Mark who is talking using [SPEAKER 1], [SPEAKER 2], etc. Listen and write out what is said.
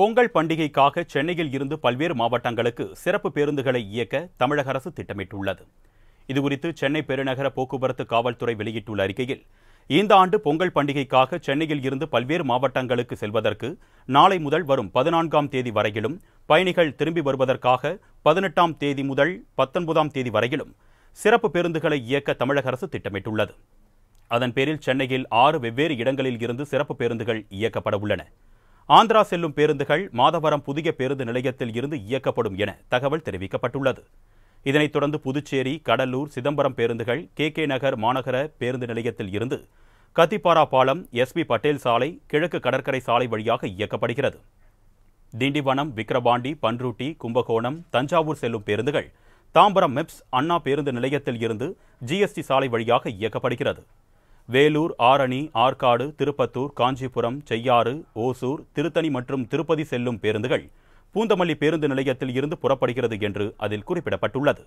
[SPEAKER 1] பொங்கல் பண்டிகைக்காக சென்னையில் இருந்து பல்வேறு மாவட்டங்களுக்கு சிறப்பு பேருந்துகளை இயக்க தமிழக அரசு திட்டமிட்டுள்ளது இதுகுறித்து சென்னை பெருநகர போக்குவரத்து காவல்துறை வெளியிட்டுள்ள அறிக்கையில் இந்த ஆண்டு பொங்கல் பண்டிகைக்காக சென்னையில் இருந்து பல்வேறு மாவட்டங்களுக்கு செல்வதற்கு நாளை முதல் வரும் பதினான்காம் தேதி வரையிலும் பயணிகள் திரும்பி வருவதற்காக பதினெட்டாம் தேதி முதல் பத்தொன்பதாம் தேதி வரையிலும் சிறப்பு பேருந்துகளை இயக்க தமிழக அரசு திட்டமிட்டுள்ளது அதன் பேரில் சென்னையில் ஆறு வெவ்வேறு இடங்களில் இருந்து சிறப்பு பேருந்துகள் இயக்கப்பட உள்ளன ஆந்திரா செல்லும் பேருந்துகள் மாதவரம் புதிய பேருந்து நிலையத்தில் இருந்து இயக்கப்படும் என தகவல் தெரிவிக்கப்பட்டுள்ளது இதனைத் தொடர்ந்து புதுச்சேரி கடலூர் சிதம்பரம் பேருந்துகள் கே கே நகர் மாநகர பேருந்து நிலையத்தில் இருந்து கத்திப்பாரா பாலம் எஸ்பி பட்டேல் சாலை கிழக்கு கடற்கரை சாலை வழியாக இயக்கப்படுகிறது திண்டிவனம் விக்கிரபாண்டி பன்ருட்டி கும்பகோணம் தஞ்சாவூர் செல்லும் பேருந்துகள் தாம்பரம் மெப்ஸ் அண்ணா பேருந்து நிலையத்தில் இருந்து ஜிஎஸ்டி சாலை வழியாக இயக்கப்படுகிறது வேலூர் ஆரணி ஆற்காடு திருப்பத்தூர் காஞ்சிபுரம் செய்யாறு ஓசூர் திருத்தணி மற்றும் திருப்பதி செல்லும் பேருந்துகள் பூந்தமல்லி பேருந்து நிலையத்தில் இருந்து புறப்படுகிறது என்று அதில் குறிப்பிடப்பட்டுள்ளது